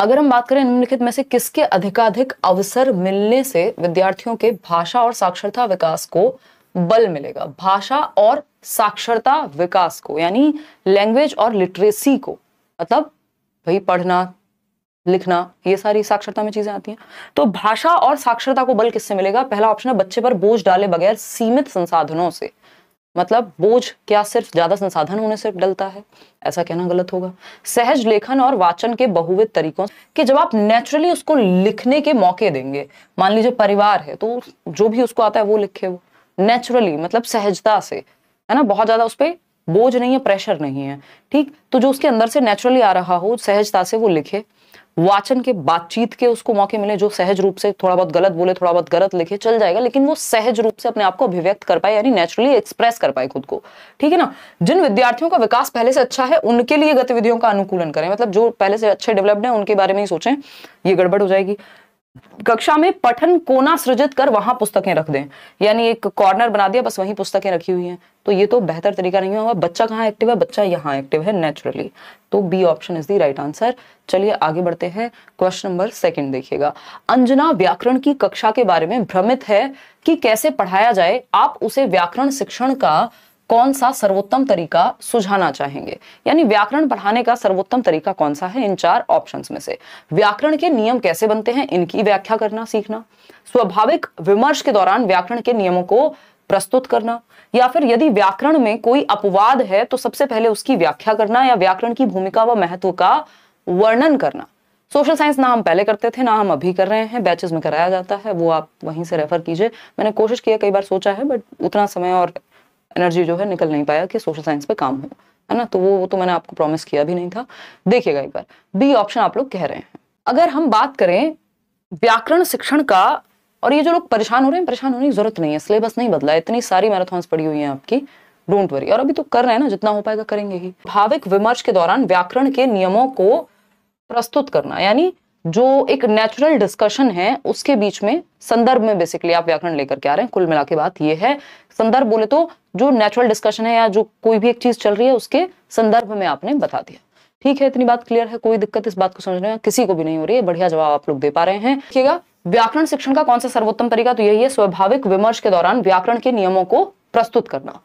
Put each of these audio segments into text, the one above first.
अगर हम बात करें निम्नलिखित में से किसके अधिकाधिक अवसर मिलने से विद्यार्थियों के भाषा और साक्षरता विकास को बल मिलेगा भाषा और साक्षरता विकास को यानी लैंग्वेज और लिटरेसी को मतलब भाई पढ़ना लिखना ये सारी साक्षरता में चीजें आती हैं तो भाषा और साक्षरता को बल किससे मिलेगा पहला ऑप्शन है बच्चे पर बोझ डाले बगैर सीमित संसाधनों से मतलब बोझ क्या सिर्फ ज्यादा संसाधन होने से डलता है ऐसा कहना गलत होगा सहज लेखन और वाचन के बहुविध तरीकों कि जब आप नेचुरली उसको लिखने के मौके देंगे मान लीजिए परिवार है तो जो भी उसको आता है वो लिखे वो नेचुरली मतलब सहजता से है ना बहुत ज्यादा उस पर बोझ नहीं है प्रेशर नहीं है ठीक तो जो उसके अंदर से नेचुरली आ रहा हो सहजता से वो लिखे वाचन के बातचीत के उसको मौके मिले जो सहज रूप से थोड़ा बहुत गलत बोले थोड़ा बहुत गलत लिखे चल जाएगा लेकिन वो सहज रूप से अपने आप को अभिव्यक्त कर पाए यानी नेचुरली एक्सप्रेस कर पाए खुद को ठीक है ना जिन विद्यार्थियों का विकास पहले से अच्छा है उनके लिए गतिविधियों का अनुकूलन करें मतलब जो पहले से अच्छे डेवलप्ड है उनके बारे में ही सोचें ये गड़बड़ हो जाएगी कक्षा में पठन कोना सृजित कर वहां पुस्तकें रख दें यानी एक कॉर्नर बना दिया बस वहीं पुस्तकें रखी हुई हैं तो ये तो बेहतर तरीका नहीं होगा बच्चा कहाँ एक्टिव है बच्चा यहाँ एक्टिव है नेचुरली तो B option is the right answer चलिए आगे बढ़ते हैं क्वेश्चन नंबर सेकंड देखिएगा अंजना व्याकरण की कक्षा के बारे में भ्रमित है कि कैसे पढ़ाया जाए आप उसे व्याकरण शिक्षण का कौन सा सर्वोत्तम तरीका सुझाना चाहेंगे यानी व्याकरण पढ़ाने का सर्वोत्तम तरीका कौन सा है इन चार ऑप्शन में से व्याकरण के नियम कैसे बनते हैं इनकी व्याख्या करना सीखना स्वाभाविक विमर्श के दौरान व्याकरण के नियमों को प्रस्तुत करना या फिर यदि व्याकरण में कोई अपवाद है तो सबसे पहले उसकी व्याख्या करना या व्याकरण की भूमिका व महत्व का वर्णन करना सोशल साइंस ना हम पहले करते थे ना हम अभी कर रहे हैं बैचेस में कराया जाता है वो आप वहीं से रेफर कीजिए मैंने कोशिश किया कई बार सोचा है बट उतना समय और एनर्जी जो है निकल नहीं पाया कि सोशल साइंस पे काम हो है ना तो वो तो मैंने आपको प्रॉमिस किया भी नहीं था देखिएगा एक बार बी ऑप्शन आप लोग कह रहे हैं अगर हम बात करें व्याकरण शिक्षण का और ये जो लोग परेशान हो रहे हैं परेशान होने की जरूरत नहीं है सिलेबस नहीं बदला है इतनी सारी मैराथॉन्स पड़ी हुई है आपकी डोंट वरी और अभी तो कर रहे हैं ना जितना हो पाएगा करेंगे ही भाविक विमर्श के दौरान व्याकरण के नियमों को प्रस्तुत करना यानी जो एक नेचुरल डिस्कशन है उसके बीच में संदर्भ में बेसिकली आप व्याकरण लेकर के आ रहे हैं कुल मिला के बात यह है संदर्भ बोले तो जो नेचुरल डिस्कशन है या जो कोई भी एक चीज चल रही है उसके संदर्भ में आपने बता दिया ठीक है इतनी बात क्लियर है कोई दिक्कत इस बात को समझने में किसी को भी नहीं हो रही है बढ़िया जवाब आप लोग दे पा रहे हैं देखिएगा व्याकरण शिक्षण का कौन सा सर्वोत्तम तरीका तो यही है स्वाभाविक विमर्श के दौरान व्याकरण के नियमों को प्रस्तुत करना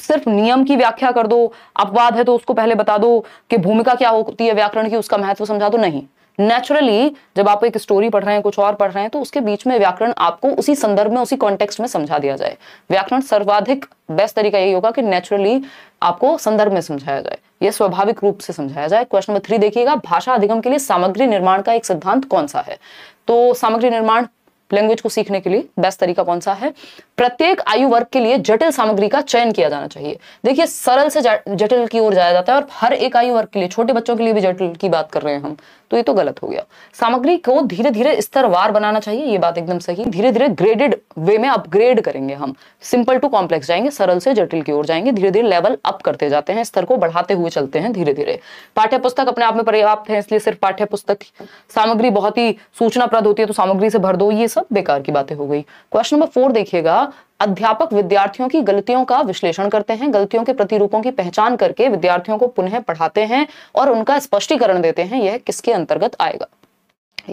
सिर्फ नियम की व्याख्या कर दो अपवाद है तो उसको पहले बता दो कि भूमिका क्या होती है व्याकरण की उसका महत्व समझा दो नहीं नेचुरली जब आप एक स्टोरी पढ़ रहे हैं कुछ और पढ़ रहे हैं तो उसके बीच में व्याकरण आपको उसी संदर्भ में उसी कॉन्टेक्स्ट में समझा दिया जाए व्याकरण सर्वाधिक बेस्ट तरीका यही होगा कि नेचुरली आपको संदर्भ में समझाया जाए यह स्वाभाविक रूप से समझाया जाए क्वेश्चन नंबर थ्री देखिएगा भाषा अधिगम के लिए सामग्री निर्माण का एक सिद्धांत कौन सा है तो सामग्री निर्माण लैंग्वेज को सीखने के लिए बेस्ट तरीका कौन सा है प्रत्येक आयु वर्ग के लिए जटिल सामग्री का चयन किया जाना चाहिए देखिए सरल से जटिल की ओर जाया जाता है और हर एक आयु वर्ग के लिए छोटे बच्चों के लिए भी जटिल की बात कर रहे हैं हम तो ये तो गलत हो गया सामग्री को धीरे धीरे स्तरवार बनाना चाहिए ये बात एकदम सही धीरे धीरे ग्रेडेड वे में अपग्रेड करेंगे हम सिंपल टू कॉम्प्लेक्स जाएंगे सरल से जटिल की ओर जाएंगे धीरे धीरे लेवल अप करते जाते हैं स्तर को बढ़ाते हुए चलते हैं धीरे धीरे पाठ्य अपने आप में पर्याप्त है इसलिए सिर्फ पाठ्य सामग्री बहुत ही सूचनाप्रद होती है तो सामग्री से भर दो ये सब बेकार की बातें हो गई क्वेश्चन नंबर फोर देखिएगा अध्यापक विद्यार्थियों की गलतियों का विश्लेषण करते हैं गलतियों के प्रतिरूपों की पहचान करके विद्यार्थियों को पुनः पढ़ाते हैं और उनका स्पष्टीकरण देते हैं यह किसके अंतर्गत आएगा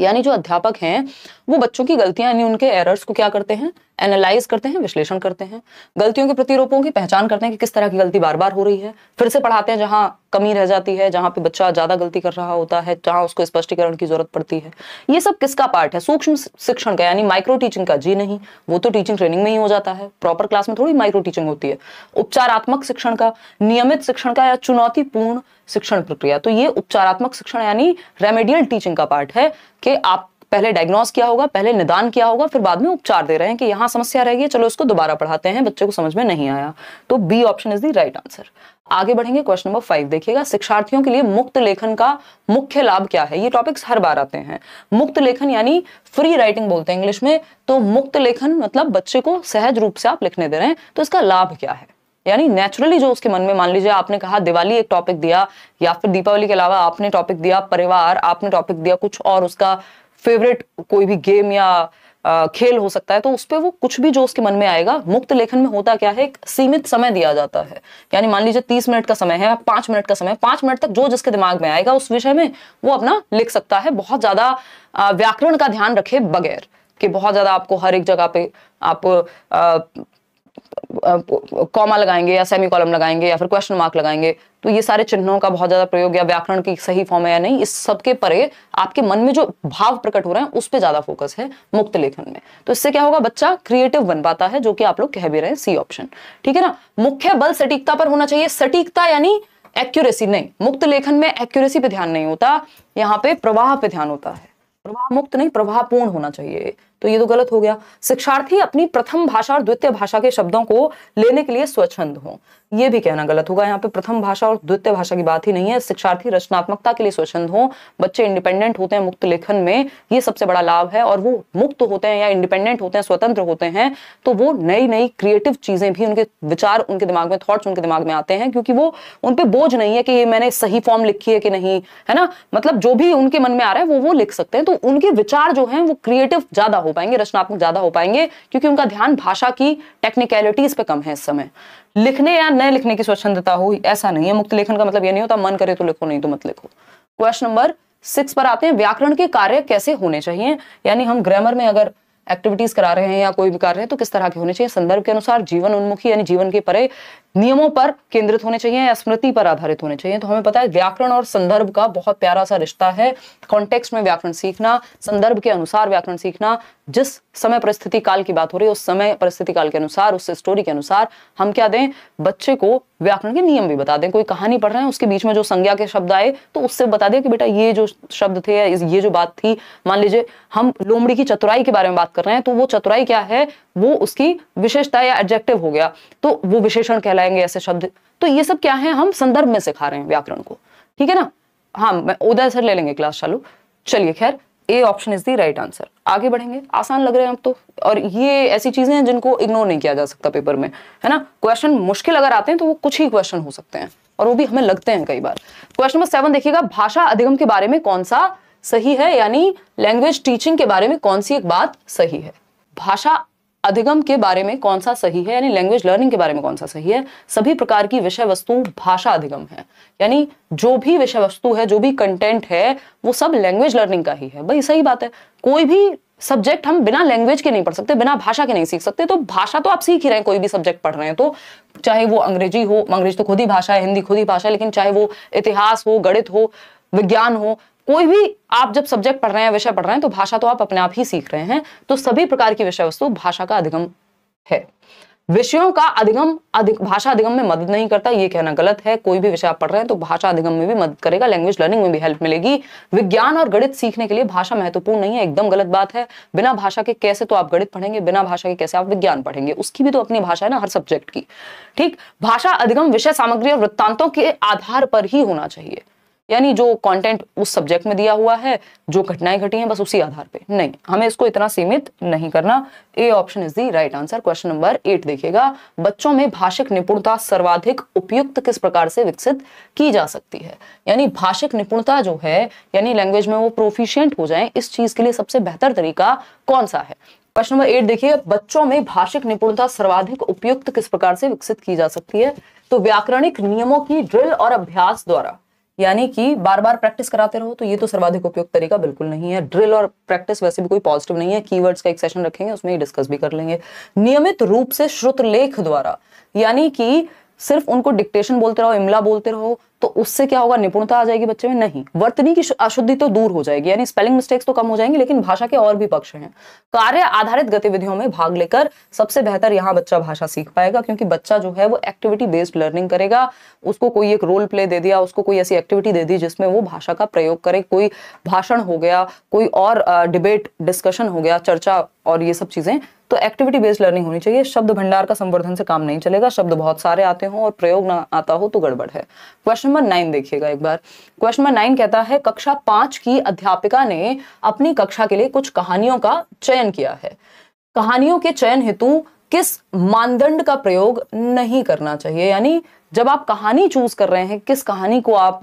यानी जो अध्यापक हैं वो बच्चों की गलतियां यानी उनके एरर्स को क्या करते हैं एनालाइज करते हैं विश्लेषण करते हैं गलतियों के प्रतिरूपों की पहचान करते हैं कि किस तरह की गलती बार बार हो रही है फिर से पढ़ाते हैं जहां कमी रह जाती है जहां पे बच्चा ज्यादा गलती कर रहा होता है जहां उसको स्पष्टीकरण की जरूरत पड़ती है ये सब किसका पार्ट है सूक्ष्म शिक्षण का यानी माइक्रो टीचिंग का जी नहीं वो तो टीचिंग ट्रेनिंग में ही हो जाता है प्रॉपर क्लास में थोड़ी माइक्रो टीचिंग होती है उपचारात्मक शिक्षण का नियमित शिक्षण का या चुनौतीपूर्ण शिक्षण प्रक्रिया तो ये उपचारात्मक शिक्षण यानी रेमेडियल टीचिंग का पार्ट है कि आप पहले डायग्नोस किया होगा पहले निदान किया होगा फिर बाद में उपचार दे रहे हैं कि यहाँ समस्या रहेगी चलो इसको दोबारा पढ़ाते हैं बच्चे को समझ में नहीं आया तो B option is the right answer आगे बढ़ेंगे क्वेश्चन नंबर फाइव देखिएगा शिक्षार्थियों के लिए मुक्त लेखन का मुख्य लाभ क्या है ये टॉपिक्स हर बार आते हैं मुक्त लेखन यानी फ्री राइटिंग बोलते हैं इंग्लिश में तो मुक्त लेखन मतलब बच्चे को सहज रूप से आप लिखने दे रहे हैं तो इसका लाभ क्या है यानी नेचुरली जो उसके मन में मान लीजिए आपने कहा दिवाली एक टॉपिक दिया या फिर दीपावली के अलावा आपने टॉपिक दिया परिवार आपने टॉपिक दिया कुछ और उसका फेवरेट कोई भी गेम या खेल हो सकता है तो उस पर वो कुछ भी जो उसके मन में आएगा मुक्त लेखन में होता क्या है एक सीमित समय दिया जाता है यानी मान लीजिए तीस मिनट का समय है पांच मिनट का समय पांच मिनट तक जो जिसके दिमाग में आएगा उस विषय में वो अपना लिख सकता है बहुत ज्यादा व्याकरण का ध्यान रखे बगैर कि बहुत ज्यादा आपको हर एक जगह पे आप कॉमा लगाएंगे या सेमी कॉलम लगाएंगे या फिर क्वेश्चन मार्क लगाएंगे तो ये सारे चिन्हों का बहुत ज्यादा प्रयोग या व्याकरण की सही फॉर्म है या नहीं इस सबके परे आपके मन में जो भाव प्रकट हो रहे हैं उस पर ज्यादा फोकस है मुक्त लेखन में तो इससे क्या होगा बच्चा क्रिएटिव बन पाता है जो कि आप लोग कह भी रहे हैं सी ऑप्शन ठीक है ना मुख्य बल सटीकता पर होना चाहिए सटीकता यानी एक्यूरेसी नहीं मुक्त लेखन में एक्यूरेसी पे ध्यान नहीं होता यहाँ पे प्रवाह पे ध्यान होता है प्रवाह मुक्त नहीं प्रवाह पूर्ण होना चाहिए तो ये तो गलत हो गया शिक्षार्थी अपनी प्रथम भाषा और द्वितीय भाषा के शब्दों को लेने के लिए स्वच्छंद हो ये भी कहना गलत होगा यहाँ पे प्रथम भाषा और द्वितीय भाषा की बात ही नहीं है शिक्षार्थी रचनात्मकता के लिए स्वच्छंद हो बच्चे इंडिपेंडेंट होते हैं मुक्त लेखन में ये सबसे बड़ा लाभ है और वो मुक्त होते हैं या इंडिपेंडेंट होते हैं स्वतंत्र होते हैं तो वो नई नई क्रिएटिव चीजें भी उनके विचार उनके दिमाग में थॉट्स उनके दिमाग में आते हैं क्योंकि वो उनपे बोझ नहीं है कि ये मैंने सही फॉर्म लिखी है कि नहीं है ना मतलब जो भी उनके मन में आ रहा है वो वो लिख सकते हैं तो उनके विचार जो है वो क्रिएटिव ज्यादा हो पाएंगे रचनात्मक ज्यादा हो पाएंगे क्योंकि उनका ध्यान भाषा की टेक्निकलिटीज पे कम है इस समय लिखने या न लिखने की स्वच्छंदता हो ऐसा नहीं है मुक्त लेखन का मतलब यह नहीं होता मन करे तो लिखो नहीं तो मत लिखो क्वेश्चन नंबर सिक्स पर आते हैं व्याकरण के कार्य कैसे होने चाहिए यानी हम ग्रामर में अगर एक्टिविटीज करा रहे हैं या कोई भी कार्य है तो किस तरह के होने चाहिए संदर्भ के अनुसार जीवन उन्मुखी यानी जीवन के परे नियमों पर केंद्रित होने चाहिए या स्मृति पर आधारित होने चाहिए तो हमें पता है व्याकरण और संदर्भ का बहुत प्यारा सा रिश्ता है कॉन्टेक्स्ट में व्याकरण सीखना संदर्भ के अनुसार व्याकरण सीखना जिस समय परिस्थिति काल की बात हो रही है उस समय परिस्थिति काल के अनुसार उस स्टोरी के अनुसार हम क्या दें बच्चे को व्याकरण के नियम भी बता दें कोई कहानी पढ़ रहे हैं उसके बीच में जो संज्ञा के शब्द आए तो उससे बता दें कि बेटा ये जो शब्द थे या ये जो बात थी मान लीजिए हम लोमड़ी की चतुराई के बारे में बात कर रहे हैं तो वो चतुराई क्या है वो उसकी विशेषता या एडजेक्टिव हो गया तो वो विशेषण कहलाए लाएंगे ऐसे शब्द तो ये सब क्या है हम संदर्भ में सिखा रहे हैं व्याकरण को ठीक है ना हाँ मैं उदय सर ले लेंगे क्लास चालू चलिए खैर A option is the right answer आगे बढ़ेंगे आसान लग रहे हैं अब तो और ये ऐसी चीजें हैं जिनको इग्नोर नहीं किया जा सकता पेपर में है ना क्वेश्चन मुश्किल अगर आते हैं तो वो कुछ ही क्वेश्चन हो सकते हैं और वो भी हमें लगते हैं कई बार क्वेश्चन नंबर सेवन देखिएगा भाषा अधिगम के बारे में कौन सा सही है यानी लैंग्वेज टीचिंग के बारे में कौन सी एक बात सही है भाषा अधिगम के बारे में कौन सा सही है यानी लैंग्वेज लर्निंग के बारे में कौन सा सही है सभी प्रकार की विषय वस्तु भाषा अधिगम है यानी जो भी विषय वस्तु है जो भी कंटेंट है वो सब लैंग्वेज लर्निंग का ही है भाई सही बात है कोई भी सब्जेक्ट हम बिना लैंग्वेज के नहीं पढ़ सकते बिना भाषा के नहीं सीख सकते तो भाषा तो आप सीख ही रहे हैं कोई भी सब्जेक्ट पढ़ रहे हैं तो चाहे वो अंग्रेजी हो अंग्रेजी तो खुद ही भाषा है हिंदी खुद ही भाषा है लेकिन चाहे वो इतिहास हो गणित हो विज्ञान हो कोई भी आप जब सब्जेक्ट पढ़ रहे हैं विषय पढ़ रहे हैं तो भाषा तो आप अपने आप ही सीख रहे हैं तो सभी प्रकार की विषय वस्तु भाषा का अधिगम है विषयों का अधिगम अधिक भाषा अधिगम में मदद नहीं करता ये कहना गलत है कोई भी विषय आप पढ़ रहे हैं तो भाषा अधिगम में भी मदद करेगा लैंग्वेज लर्निंग में भी हेल्प मिलेगी विज्ञान और गणित सीखने के लिए भाषा महत्वपूर्ण नहीं है एकदम गलत बात है बिना भाषा के कैसे तो आप गणित पढ़ेंगे बिना भाषा के कैसे आप विज्ञान पढ़ेंगे उसकी भी तो अपनी भाषा है ना हर सब्जेक्ट की ठीक भाषा अधिगम विषय सामग्री और वृत्तांतों के आधार पर ही होना चाहिए यानी जो कंटेंट उस सब्जेक्ट में दिया हुआ है जो घटनाएं घटी हैं बस उसी आधार पे नहीं हमें इसको इतना सीमित नहीं करना A option is the right answer question number eight देखिएगा बच्चों में भाषिक निपुणता सर्वाधिक उपयुक्त किस प्रकार से विकसित की जा सकती है यानी भाषिक निपुणता जो है यानी लैंग्वेज में वो प्रोफिशियंट हो जाए इस चीज के लिए सबसे बेहतर तरीका कौन सा है प्रश्न नंबर एट देखिए बच्चों में भाषिक निपुणता सर्वाधिक उपयुक्त किस प्रकार से विकसित की जा सकती है तो व्याकरणिक नियमों की ड्रिल और अभ्यास द्वारा यानी कि बार बार प्रैक्टिस कराते रहो तो ये तो सर्वाधिक उपयुक्त तरीका बिल्कुल नहीं है ड्रिल और प्रैक्टिस वैसे भी कोई पॉजिटिव नहीं है कीवर्ड्स का एक सेशन रखेंगे उसमें डिस्कस भी कर लेंगे नियमित रूप से श्रुत लेख द्वारा यानी कि सिर्फ उनको डिक्टेशन बोलते रहो इमला बोलते रहो तो उससे क्या होगा निपुणता आ जाएगी बच्चे में नहीं वर्तनी की अशुद्धि तो दूर हो जाएगी यानी स्पेलिंग मिस्टेक्स तो कम हो जाएंगे लेकिन भाषा के और भी पक्ष हैं कार्य आधारित गतिविधियों में भाग लेकर सबसे बेहतर यहाँ बच्चा भाषा सीख पाएगा क्योंकि बच्चा जो है वो एक्टिविटी बेस्ड लर्निंग करेगा उसको कोई एक रोल प्ले दे दिया उसको कोई ऐसी एक्टिविटी दे दी जिसमें वो भाषा का प्रयोग करे कोई भाषण हो गया कोई और डिबेट डिस्कशन हो गया चर्चा और ये सब चीजें तो एक्टिविटी बेस्ड लर्निंग होनी चाहिए शब्द भंडार का संवर्धन से काम नहीं चलेगा शब्द बहुत सारे आते हो और प्रयोग ना आता हो तो गड़बड़ है क्वेश्चन नंबर नाइन देखिएगा एक बार क्वेश्चन नंबर नाइन कहता है कक्षा पांच की अध्यापिका ने अपनी कक्षा के लिए कुछ कहानियों का चयन किया है कहानियों के चयन हेतु किस मानदंड का प्रयोग नहीं करना चाहिए यानी जब आप कहानी चूज कर रहे हैं किस कहानी को आप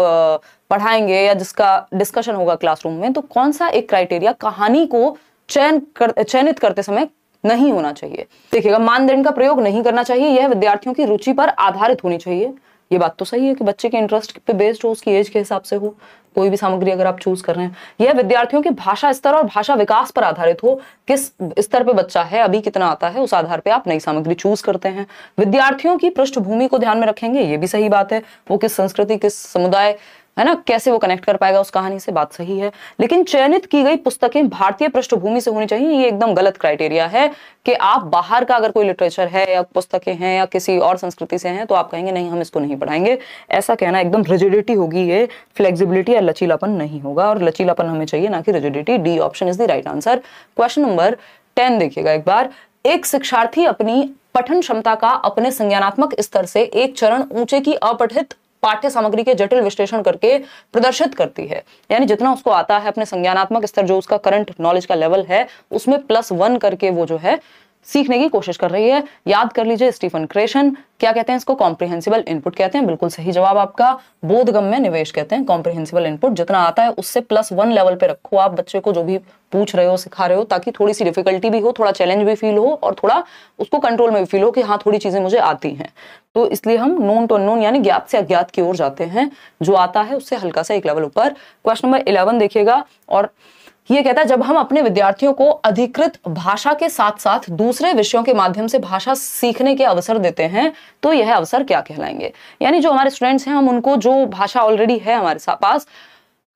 पढ़ाएंगे या जिसका डिस्कशन होगा क्लासरूम में तो कौन सा एक क्राइटेरिया कहानी को चयन कर चयनित करते समय नहीं होना चाहिए देखिएगा मानदंड का प्रयोग नहीं करना चाहिए यह विद्यार्थियों की रुचि पर आधारित होनी चाहिए ये बात तो सही है कि बच्चे के इंटरेस्ट पे बेस्ड हो उसकी एज के हिसाब से हो कोई भी सामग्री अगर आप चूज कर रहे हैं यह विद्यार्थियों के भाषा स्तर और भाषा विकास पर आधारित हो किस स्तर पे बच्चा है अभी कितना आता है उस आधार पे आप नई सामग्री चूज करते हैं विद्यार्थियों की पृष्ठभूमि को ध्यान में रखेंगे ये भी सही बात है वो किस संस्कृति किस समुदाय है ना कैसे वो कनेक्ट कर पाएगा उस कहानी से बात सही है लेकिन चयनित की गई पुस्तकें भारतीय पृष्ठभूमि से होनी चाहिए ये एकदम गलत क्राइटेरिया है कि आप बाहर का अगर कोई लिटरेचर है या पुस्तकें हैं या किसी और संस्कृति से हैं तो आप कहेंगे नहीं हम इसको नहीं पढ़ाएंगे ऐसा कहना एकदम रिजिडिटी होगी ये फ्लेक्सिबिलिटी या लचीलापन नहीं होगा और लचीलापन हमें चाहिए ना कि rigidity D option is the right answer question number ten देखिएगा एक बार एक शिक्षार्थी अपनी पठन क्षमता का अपने संज्ञानात्मक स्तर से एक चरण ऊंचे की अपठित पाठ्य सामग्री के जटिल विश्लेषण करके प्रदर्शित करती है यानी जितना उसको आता है अपने संज्ञानात्मक स्तर जो उसका करंट नॉलेज का लेवल है उसमें प्लस वन करके वो जो है सीखने की कोशिश कर रही है याद कर लीजिए स्टीफन क्रेशन क्या कहते हैं इसको कॉम्प्रिहेंसिबल इनपुट कहते हैं बिल्कुल सही जवाब आपका बोधगम में निवेश कहते हैं कॉम्प्रिहेंसिबल इनपुट जितना आता है उससे प्लस वन लेवल पे रखो आप बच्चे को जो भी पूछ रहे हो सिखा रहे हो ताकि थोड़ी सी डिफिकल्टी भी हो थोड़ा चैलेंज भी फील हो और थोड़ा उसको कंट्रोल में भी फील हो कि हाँ थोड़ी चीजें मुझे आती हैं तो इसलिए हम नोन टू नोन यानी ज्ञात से अज्ञात की ओर जाते हैं जो आता है उससे हल्का सा एक लेवल ऊपर क्वेश्चन नंबर इलेवन देखिएगा और ये कहता है जब हम अपने विद्यार्थियों को अधिकृत भाषा के साथ साथ दूसरे विषयों के माध्यम से भाषा सीखने के अवसर देते हैं तो यह अवसर क्या कहलाएंगे यानी जो हमारे स्टूडेंट्स हैं हम उनको जो भाषा ऑलरेडी है हमारे पास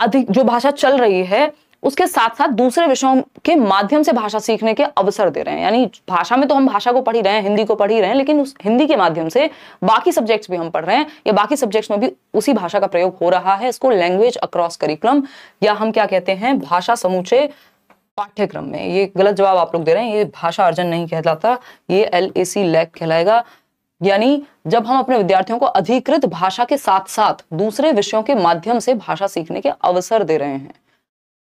अधिक जो भाषा चल रही है उसके साथ साथ दूसरे विषयों के माध्यम से भाषा सीखने के अवसर दे रहे हैं यानी भाषा में तो हम भाषा को पढ़ ही रहे हैं हिंदी को पढ़ ही रहे हैं लेकिन उस हिंदी के माध्यम से बाकी सब्जेक्ट्स भी हम पढ़ रहे हैं या बाकी सब्जेक्ट्स में भी उसी भाषा का प्रयोग हो रहा है इसको लैंग्वेज अक्रॉस करिकुलम या हम क्या कहते हैं भाषा समूचे पाठ्यक्रम में ये गलत जवाब आप लोग दे रहे हैं ये भाषा अर्जन नहीं कहलाता ये एल ए सी लैक कहलाएगा यानी जब हम अपने विद्यार्थियों को अधिकृत भाषा के साथ साथ दूसरे विषयों के माध्यम से भाषा सीखने के अवसर दे रहे हैं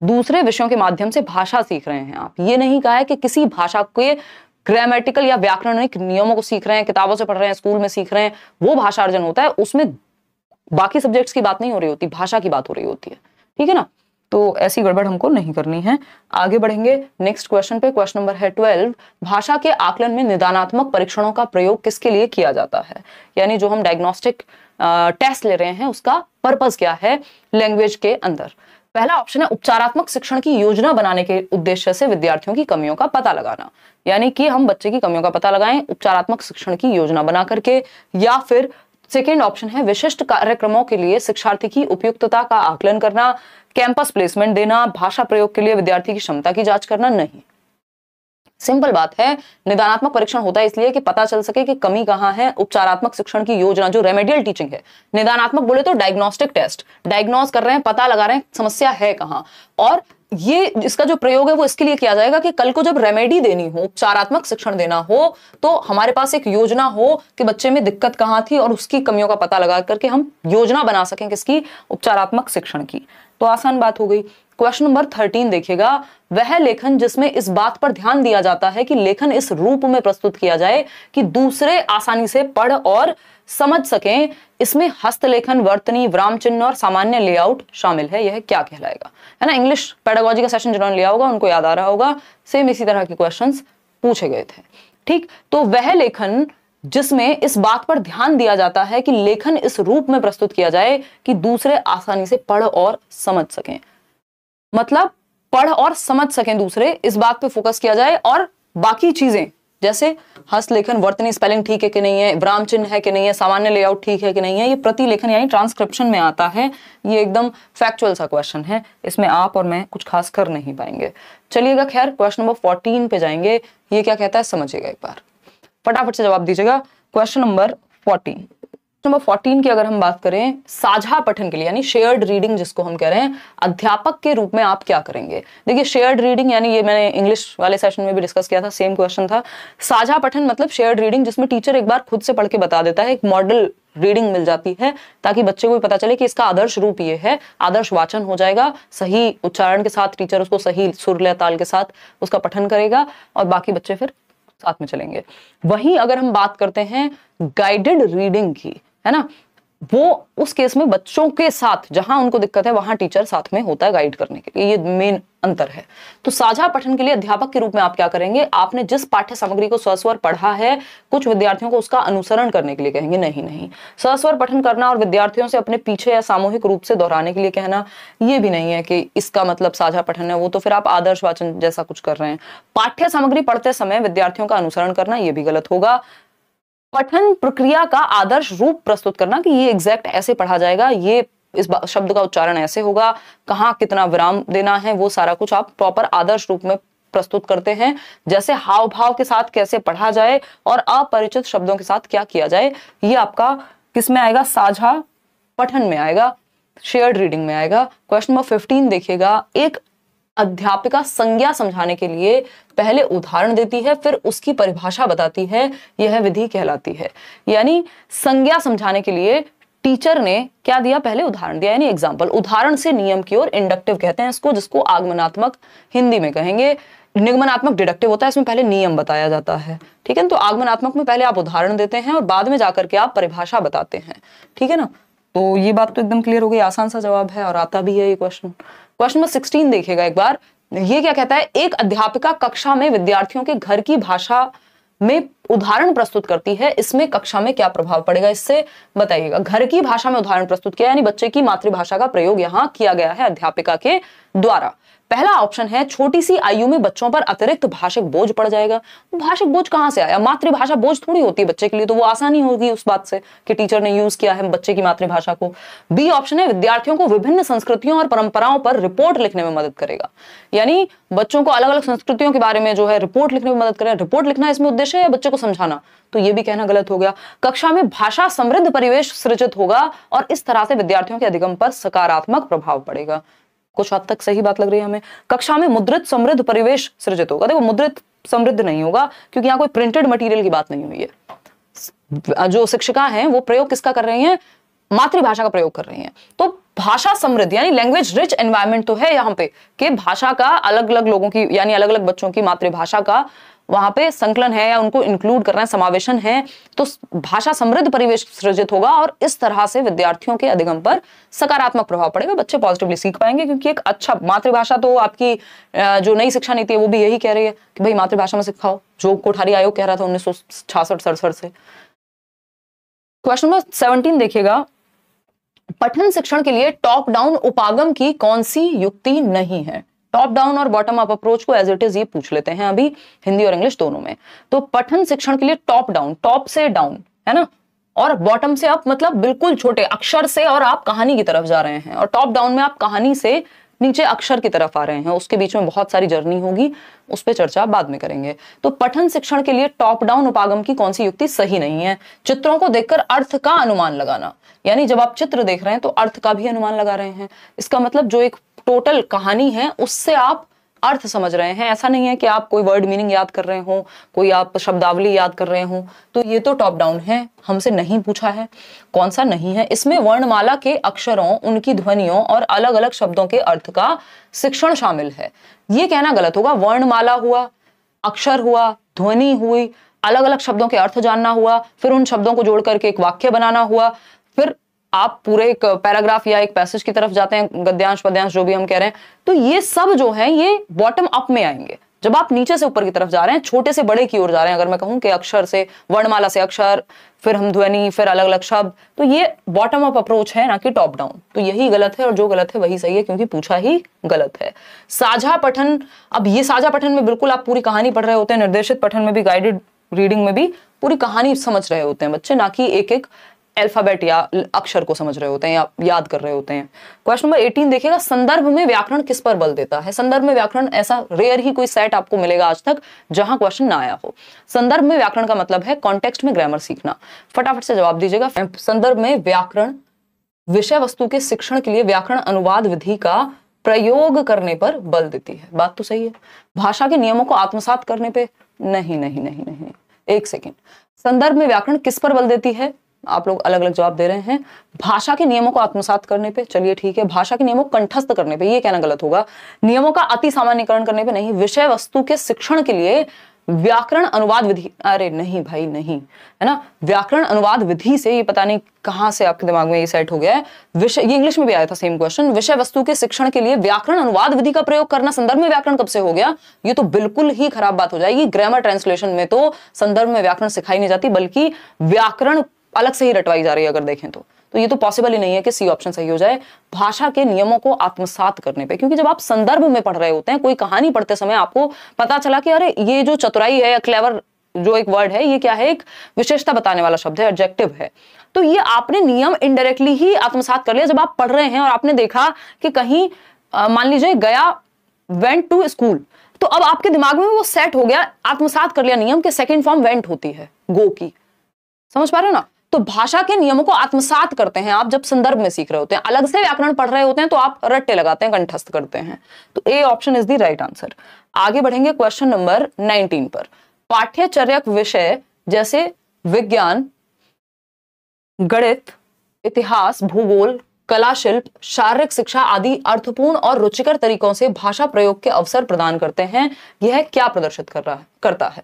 दूसरे विषयों के माध्यम से भाषा सीख रहे हैं आप ये नहीं कहा है कि किसी भाषा के ग्रामेटिकल या व्याकरणिक नियमों को सीख रहे हैं किताबों से पढ़ रहे हैं स्कूल में सीख रहे हैं वो भाषा अर्जन होता है उसमें बाकी सब्जेक्ट्स की बात नहीं हो रही होती भाषा की बात हो रही होती है ठीक है ना तो ऐसी गड़बड़ हमको नहीं करनी है आगे बढ़ेंगे नेक्स्ट क्वेश्चन पे क्वेश्चन नंबर है ट्वेल्व भाषा के आकलन में निदानात्मक परीक्षणों का प्रयोग किसके लिए किया जाता है यानी जो हम डायग्नोस्टिक टेस्ट ले रहे हैं उसका पर्पज क्या है लैंग्वेज के अंदर पहला ऑप्शन है उपचारात्मक शिक्षण की योजना बनाने के उद्देश्य से विद्यार्थियों की कमियों का पता लगाना यानी कि हम बच्चे की कमियों का पता लगाएं उपचारात्मक शिक्षण की योजना बना करके या फिर सेकेंड ऑप्शन है विशिष्ट कार्यक्रमों के लिए शिक्षार्थी की उपयुक्तता का आकलन करना कैंपस प्लेसमेंट देना भाषा प्रयोग के लिए विद्यार्थी की क्षमता की जांच करना नहीं सिंपल बात है निदानात्मक परीक्षण होता है इसलिए कि पता चल सके कि कमी कहां है उपचारात्मक शिक्षण की योजना जो रेमेडियल टीचिंग है निदानात्मक बोले तो डायग्नोस्टिक टेस्ट डायग्नोस कर रहे हैं पता लगा रहे हैं समस्या है कहां और ये इसका जो प्रयोग है वो इसके लिए किया जाएगा कि कल को जब रेमेडी देनी हो उपचारात्मक शिक्षण देना हो तो हमारे पास एक योजना हो कि बच्चे में दिक्कत कहाँ थी और उसकी कमियों का पता लगा करके हम योजना बना सकें किसकी उपचारात्मक शिक्षण की तो आसान बात हो गई क्वेश्चन नंबर थर्टीन देखिएगा वह लेखन जिसमें इस बात पर ध्यान दिया जाता है कि लेखन इस रूप में प्रस्तुत किया जाए कि दूसरे आसानी से पढ़ और समझ सकें इसमें हस्तलेखन वर्तनी विराम चिन्ह और सामान्य लेआउट शामिल है यह क्या कहलाएगा है ना इंग्लिश पेडागोजी का सेशन जिन्होंने लिया होगा उनको याद आ रहा होगा सेम इसी तरह के क्वेश्चन पूछे गए थे ठीक तो वह लेखन जिसमें इस बात पर ध्यान दिया जाता है कि लेखन इस रूप में प्रस्तुत किया जाए कि दूसरे आसानी से पढ़ और समझ सकें मतलब पढ़ और समझ सकें दूसरे इस बात पे फोकस किया जाए और बाकी चीजें जैसे हस्त लेखन वर्तनी स्पेलिंग ठीक है कि नहीं है विराम चिन्ह है कि नहीं है सामान्य लेआउट ठीक है कि नहीं है ये प्रतिलेखन यानी ट्रांसक्रिप्शन में आता है ये एकदम फैक्चुअल सा क्वेश्चन है इसमें आप और मैं कुछ खास कर नहीं पाएंगे चलिएगा खैर क्वेश्चन नंबर फोर्टीन पे जाएंगे ये क्या कहता है समझिएगा एक बार फटाफट से जवाब दीजिएगा question number fourteen number fourteen की अगर हम बात करें साझा पठन के लिए यानी शेयर्ड रीडिंग जिसको हम कह रहे हैं अध्यापक के रूप में आप क्या करेंगे देखिए शेयर्ड रीडिंग यानी ये मैंने इंग्लिश वाले सेशन में भी डिस्कस किया था सेम क्वेश्चन था साझा पठन मतलब शेयर्ड रीडिंग जिसमें टीचर एक बार खुद से पढ़ के बता देता है एक मॉडल रीडिंग मिल जाती है ताकि बच्चे को भी पता चले कि इसका आदर्श रूप ये है आदर्श वाचन हो जाएगा सही उच्चारण के साथ टीचर उसको सही सुर लय ताल के साथ उसका पठन करेगा और बाकी बच्चे फिर साथ में चलेंगे वहीं अगर हम बात करते हैं गाइडेड रीडिंग की है ना वो उस केस में बच्चों के साथ जहां उनको दिक्कत है वहां टीचर साथ में होता है गाइड करने के लिए ये मेन अंतर है तो साझा पठन के लिए अध्यापक के रूप में आप क्या करेंगे आपने जिस पाठ्य सामग्री को सस्वर पढ़ा है कुछ विद्यार्थियों को उसका अनुसरण करने के लिए कहेंगे नहीं नहीं सस्वर पठन करना और विद्यार्थियों से अपने पीछे या सामूहिक रूप से दोहराने के लिए कहना ये भी नहीं है कि इसका मतलब साझा पठन है वो तो फिर आप आदर्श वाचन जैसा कुछ कर रहे हैं पाठ्य सामग्री पढ़ते समय विद्यार्थियों का अनुसरण करना यह भी गलत होगा पठन प्रक्रिया का आदर्श रूप प्रस्तुत करना कि ये एग्जैक्ट ऐसे पढ़ा जाएगा ये इस शब्द का उच्चारण ऐसे होगा कहाँ कितना विराम देना है वो सारा कुछ आप प्रॉपर आदर्श रूप में प्रस्तुत करते हैं जैसे हाव भाव के साथ कैसे पढ़ा जाए और अपरिचित शब्दों के साथ क्या किया जाए ये आपका किस में आएगा साझा पठन में आएगा शेयर्ड रीडिंग में आएगा क्वेश्चन नंबर फिफ्टीन देखिएगा एक अध्यापिका संज्ञा समझाने के लिए पहले उदाहरण देती है फिर उसकी परिभाषा बताती है यह विधि कहलाती है यानी संज्ञा समझाने के लिए टीचर ने क्या दिया पहले उदाहरण दिया यानी एग्जाम्पल उदाहरण से नियम की ओर इंडक्टिव कहते हैं इसको जिसको आगमनात्मक हिंदी में कहेंगे निगमनात्मक डिडक्टिव होता है इसमें पहले नियम बताया जाता है ठीक है तो आगमनात्मक में पहले आप उदाहरण देते हैं और बाद में जाकर के आप परिभाषा बताते हैं ठीक है ना तो ये बात तो एकदम क्लियर हो गई आसान सा जवाब है और आता भी है ये क्वेश्चन क्वेश्चन नंबर सिक्सटीन देखिएगा एक बार ये क्या कहता है एक अध्यापिका कक्षा में विद्यार्थियों के घर की भाषा में उदाहरण प्रस्तुत करती है इसमें कक्षा में क्या प्रभाव पड़ेगा इससे बताइएगा घर की भाषा में उदाहरण प्रस्तुत किया यानी बच्चे की मातृभाषा का प्रयोग यहाँ किया गया है अध्यापिका के द्वारा पहला ऑप्शन है छोटी सी आयु में बच्चों पर अतिरिक्त भाषिक बोझ पड़ जाएगा भाषिक बोझ कहाँ से आया मातृभाषा बोझ थोड़ी होती है बच्चे के लिए तो वो आसानी होगी उस बात से कि टीचर ने यूज किया है बच्चे की मातृभाषा को बी ऑप्शन है विद्यार्थियों को विभिन्न संस्कृतियों और परंपराओं पर रिपोर्ट लिखने में मदद करेगा यानी बच्चों को अलग अलग संस्कृतियों के बारे में जो है रिपोर्ट लिखने में मदद करेगा रिपोर्ट लिखना इसमें उद्देश्य है बच्चे को समझाना तो ये भी कहना गलत हो गया कक्षा में भाषा समृद्ध परिवेश सृजित होगा और इस तरह से विद्यार्थियों के अधिगम पर सकारात्मक प्रभाव पड़ेगा कुछ हद तक सही बात लग रही है हमें कक्षा में मुद्रित समृद्ध परिवेश सृजित होगा देखो मुद्रित समृद्ध नहीं होगा क्योंकि यहाँ कोई प्रिंटेड मटेरियल की बात नहीं हुई है जो शिक्षिका है वो प्रयोग किसका कर रही है मातृभाषा का प्रयोग कर रही है तो भाषा समृद्ध यानी लैंग्वेज रिच एनवायरमेंट तो है यहाँ पे कि भाषा का अलग अलग लोगों की यानी अलग अलग बच्चों की मातृभाषा का वहां पे संकलन है या उनको इंक्लूड करना है समावेशन है तो भाषा समृद्ध परिवेश सृजित होगा और इस तरह से विद्यार्थियों के अधिगम पर सकारात्मक प्रभाव पड़ेगा बच्चे पॉजिटिवली सीख पाएंगे क्योंकि एक अच्छा मातृभाषा तो आपकी जो नई शिक्षा नीति है वो भी यही कह रही है कि भाई मातृभाषा में सिखाओ जो कोठारी आयोग कह रहा था उन्नीस सौ छियासठ सड़सठ से क्वेश्चन नंबर सेवनटीन देखिएगा पठन शिक्षण के लिए टॉप डाउन उपागम की कौन सी युक्ति नहीं है टॉप डाउन और बॉटम अप अप्रोच को एज इट इज ये पूछ लेते हैं अभी हिंदी और इंग्लिश दोनों में तो पठन शिक्षण के लिए टॉप डाउन टॉप से डाउन है ना और बॉटम से आप मतलब बिल्कुल छोटे अक्षर से और आप कहानी की तरफ जा रहे हैं और टॉप डाउन में आप कहानी से नीचे अक्षर की तरफ आ रहे हैं उसके बीच में बहुत सारी जर्नी होगी उस पर चर्चा बाद में करेंगे तो पठन शिक्षण के लिए टॉप डाउन उपागम की कौन सी युक्ति सही नहीं है चित्रों को देखकर अर्थ का अनुमान लगाना यानी जब आप चित्र देख रहे हैं तो अर्थ का भी अनुमान लगा रहे हैं इसका मतलब जो एक टोटल कहानी है उससे आप अर्थ समझ रहे हैं ऐसा नहीं है कि आप कोई वर्ड मीनिंग याद कर रहे हो कोई आप शब्दावली याद कर रहे हो तो ये तो टॉप डाउन है हमसे नहीं पूछा है कौन सा नहीं है इसमें वर्णमाला के अक्षरों उनकी ध्वनियों और अलग अलग शब्दों के अर्थ का शिक्षण शामिल है ये कहना गलत होगा वर्णमाला हुआ अक्षर हुआ ध्वनि हुई अलग अलग शब्दों के अर्थ जानना हुआ फिर उन शब्दों को जोड़ करके एक वाक्य बनाना हुआ आप पूरे एक पैराग्राफ या एक पैसेज की तरफ जाते हैं गद्यांश पद्यांश जो भी हम कह रहे हैं तो ये सब जो है ये बॉटम अप में आएंगे जब आप नीचे से ऊपर की तरफ जा रहे हैं छोटे से बड़े की ओर जा रहे हैं अगर मैं कहूं कि अक्षर से वर्णमाला से अक्षर फिर हम ध्वनि फिर अलग अलग शब्द तो ये बॉटम अप अप्रोच है ना कि टॉप डाउन तो यही गलत है और जो गलत है वही सही है क्योंकि पूछा ही गलत है साझा पठन अब ये साझा पठन में बिल्कुल आप पूरी कहानी पढ़ रहे होते हैं निर्देशित पठन में भी गाइडेड रीडिंग में भी पूरी कहानी समझ रहे होते हैं बच्चे ना कि एक एक अल्फाबेट या अक्षर को समझ रहे होते हैं या याद कर रहे होते हैं क्वेश्चन नंबर 18 देखिएगा संदर्भ में व्याकरण किस पर बल देता है संदर्भ में व्याकरण ऐसा रेयर ही कोई सेट आपको मिलेगा आज तक जहां क्वेश्चन ना आया हो संदर्भ में व्याकरण का मतलब है कॉन्टेक्स्ट में ग्रामर सीखना फटाफट से जवाब दीजिएगा संदर्भ में व्याकरण विषय वस्तु के शिक्षण के लिए व्याकरण अनुवाद विधि का प्रयोग करने पर बल देती है बात तो सही है भाषा के नियमों को आत्मसात करने पर नहीं नहीं नहीं नहीं एक सेकेंड संदर्भ में व्याकरण किस पर बल देती है आप लोग अलग अलग जवाब दे रहे हैं भाषा के नियमों को आत्मसात करने पे चलिए ठीक है भाषा के नियमों को कंठस्थ करने पे ये कहना गलत होगा नियमों का अति सामान्यकरण करने पे नहीं विषय वस्तु के शिक्षण के लिए व्याकरण अनुवाद विधि अरे नहीं भाई नहीं है ना व्याकरण अनुवाद विधि से ये पता नहीं कहां से आपके दिमाग में ये सेट हो गया है विषय ये इंग्लिश में भी आया था सेम क्वेश्चन विषय वस्तु के शिक्षण के लिए व्याकरण अनुवाद विधि का प्रयोग करना संदर्भ में व्याकरण कब से हो गया ये तो बिल्कुल ही खराब बात हो जाएगी ग्रामर ट्रांसलेशन में तो संदर्भ में व्याकरण सिखाई नहीं जाती बल्कि व्याकरण अलग से ही रटवाई जा रही है अगर देखें तो तो ये तो पॉसिबल ही नहीं है कि सी ऑप्शन सही हो जाए भाषा के नियमों को आत्मसात करने पे क्योंकि जब आप संदर्भ में पढ़ रहे होते हैं कोई कहानी पढ़ते समय आपको पता चला कि अरे ये जो चतुराई है या क्लेवर जो एक वर्ड है ये क्या है एक विशेषता बताने वाला शब्द है एडजेक्टिव है तो ये आपने नियम इनडायरेक्टली ही आत्मसात कर लिया जब आप पढ़ रहे हैं और आपने देखा कि कहीं मान लीजिए गया वेंट टू स्कूल तो अब आपके दिमाग में वो सेट हो गया आत्मसात कर लिया नियम के सेकेंड फॉर्म वेंट होती है गो की समझ पा रहे हो ना तो भाषा के नियमों को आत्मसात करते हैं आप जब संदर्भ में सीख रहे होते हैं अलग से व्याकरण पढ़ रहे होते हैं तो आप रट्टे लगाते हैं कंठस्थ करते हैं तो A option is the right answer आगे बढ़ेंगे क्वेश्चन नंबर नाइनटीन पर पाठ्यचर्यक विषय जैसे विज्ञान गणित इतिहास भूगोल कला शिल्प शारीरिक शिक्षा आदि अर्थपूर्ण और रुचिकर तरीकों से भाषा प्रयोग के अवसर प्रदान करते हैं यह क्या प्रदर्शित कर रहा है करता है